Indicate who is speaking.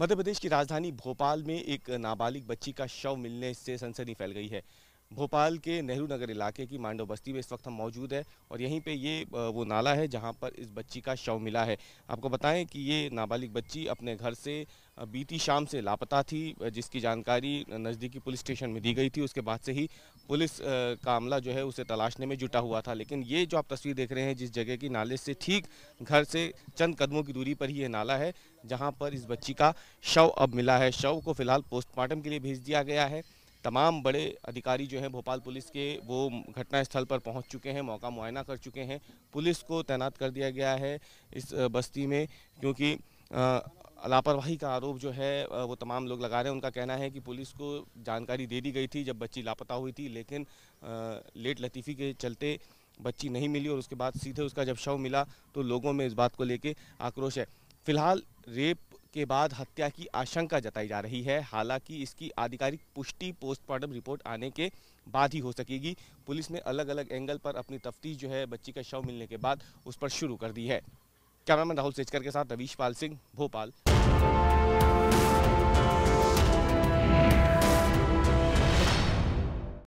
Speaker 1: मध्य प्रदेश की राजधानी भोपाल में एक नाबालिग बच्ची का शव मिलने से सनसनी फैल गई है भोपाल के नेहरू नगर इलाके की मांडव बस्ती में इस वक्त हम मौजूद है और यहीं पे ये वो नाला है जहां पर इस बच्ची का शव मिला है आपको बताएं कि ये नाबालिग बच्ची अपने घर से बीती शाम से लापता थी जिसकी जानकारी नज़दीकी पुलिस स्टेशन में दी गई थी उसके बाद से ही पुलिस का जो है उसे तलाशने में जुटा हुआ था लेकिन ये जो आप तस्वीर देख रहे हैं जिस जगह की नाले से ठीक घर से चंद कदमों की दूरी पर ही ये नाला है जहाँ पर इस बच्ची का शव अब मिला है शव को फिलहाल पोस्टमार्टम के लिए भेज दिया गया है तमाम बड़े अधिकारी जो हैं भोपाल पुलिस के वो घटनास्थल पर पहुंच चुके हैं मौका मुआयना कर चुके हैं पुलिस को तैनात कर दिया गया है इस बस्ती में क्योंकि लापरवाही का आरोप जो है वो तमाम लोग लगा रहे हैं उनका कहना है कि पुलिस को जानकारी दे दी गई थी जब बच्ची लापता हुई थी लेकिन लेट लतीफ़ी के चलते बच्ची नहीं मिली और उसके बाद सीधे उसका जब शव मिला तो लोगों में इस बात को लेकर आक्रोश है फिलहाल रेप के बाद हत्या की आशंका जताई जा रही है हालांकि इसकी आधिकारिक पुष्टि पोस्टमार्टम रिपोर्ट आने के बाद ही हो सकेगी पुलिस ने अलग अलग एंगल पर अपनी तफ्तीश जो है बच्ची का शव मिलने के बाद उस पर शुरू कर दी है कैमरामैन राहुल सेचकर के साथ रवीश पाल सिंह भोपाल